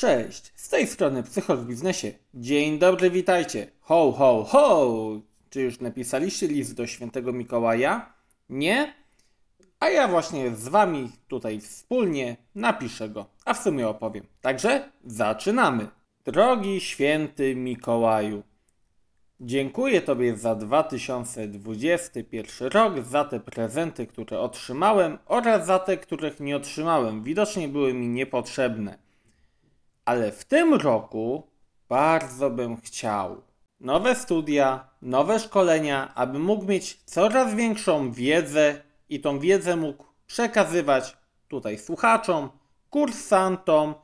Cześć, z tej strony Psycholog w Biznesie. Dzień dobry, witajcie. Ho, ho, ho! Czy już napisaliście list do świętego Mikołaja? Nie? A ja właśnie z wami tutaj wspólnie napiszę go, a w sumie opowiem. Także zaczynamy. Drogi święty Mikołaju, dziękuję Tobie za 2021 rok, za te prezenty, które otrzymałem oraz za te, których nie otrzymałem. Widocznie były mi niepotrzebne ale w tym roku bardzo bym chciał. Nowe studia, nowe szkolenia, aby mógł mieć coraz większą wiedzę i tą wiedzę mógł przekazywać tutaj słuchaczom, kursantom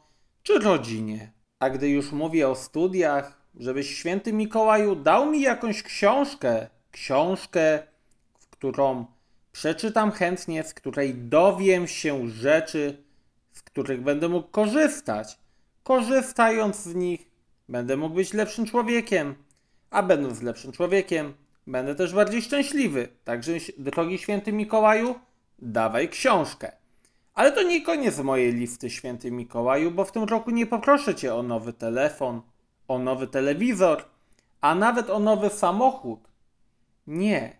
czy rodzinie. A gdy już mówię o studiach, żebyś święty Mikołaju dał mi jakąś książkę, książkę, w którą przeczytam chętnie, z której dowiem się rzeczy, z których będę mógł korzystać. Korzystając z nich, będę mógł być lepszym człowiekiem. A będąc lepszym człowiekiem, będę też bardziej szczęśliwy. Także, drogi święty Mikołaju, dawaj książkę. Ale to nie koniec mojej listy, święty Mikołaju, bo w tym roku nie poproszę cię o nowy telefon, o nowy telewizor, a nawet o nowy samochód. Nie.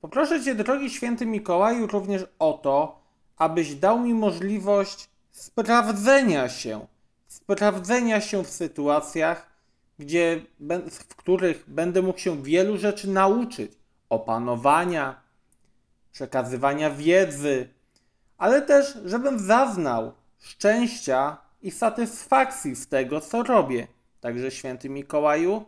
Poproszę cię, drogi święty Mikołaju, również o to, abyś dał mi możliwość sprawdzenia się sprawdzenia się w sytuacjach, gdzie, w których będę mógł się wielu rzeczy nauczyć, opanowania, przekazywania wiedzy, ale też, żebym zaznał szczęścia i satysfakcji z tego, co robię. Także święty Mikołaju,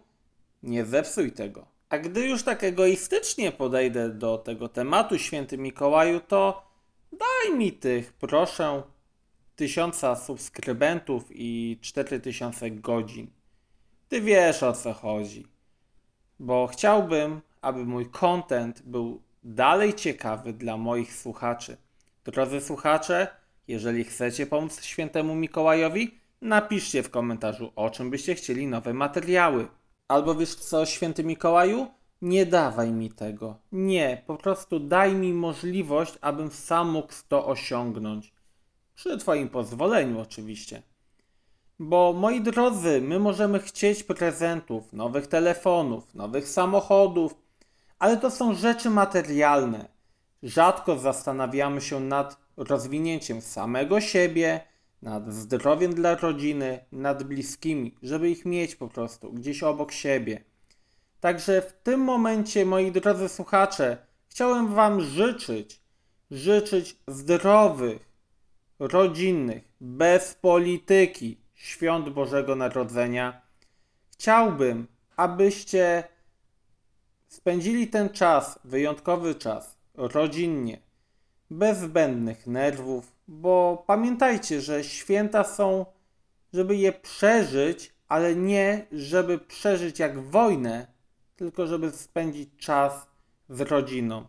nie zepsuj tego. A gdy już tak egoistycznie podejdę do tego tematu, święty Mikołaju, to daj mi tych, proszę, tysiąca subskrybentów i 4000 godzin. Ty wiesz o co chodzi. Bo chciałbym, aby mój content był dalej ciekawy dla moich słuchaczy. Drodzy słuchacze, jeżeli chcecie pomóc świętemu Mikołajowi, napiszcie w komentarzu o czym byście chcieli nowe materiały. Albo wiesz co, święty Mikołaju? Nie dawaj mi tego. Nie, po prostu daj mi możliwość, abym sam mógł to osiągnąć. Przy Twoim pozwoleniu, oczywiście. Bo moi drodzy, my możemy chcieć prezentów, nowych telefonów, nowych samochodów, ale to są rzeczy materialne. Rzadko zastanawiamy się nad rozwinięciem samego siebie, nad zdrowiem dla rodziny, nad bliskimi, żeby ich mieć po prostu gdzieś obok siebie. Także w tym momencie, moi drodzy słuchacze, chciałem Wam życzyć, życzyć zdrowych, rodzinnych, bez polityki świąt Bożego Narodzenia. Chciałbym, abyście spędzili ten czas, wyjątkowy czas, rodzinnie, bez zbędnych nerwów, bo pamiętajcie, że święta są, żeby je przeżyć, ale nie żeby przeżyć jak wojnę, tylko żeby spędzić czas z rodziną.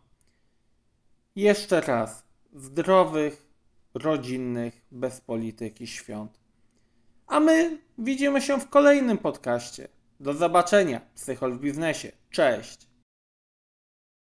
Jeszcze raz, zdrowych, rodzinnych, bez polityki, świąt. A my widzimy się w kolejnym podcaście. Do zobaczenia, psychol w biznesie. Cześć!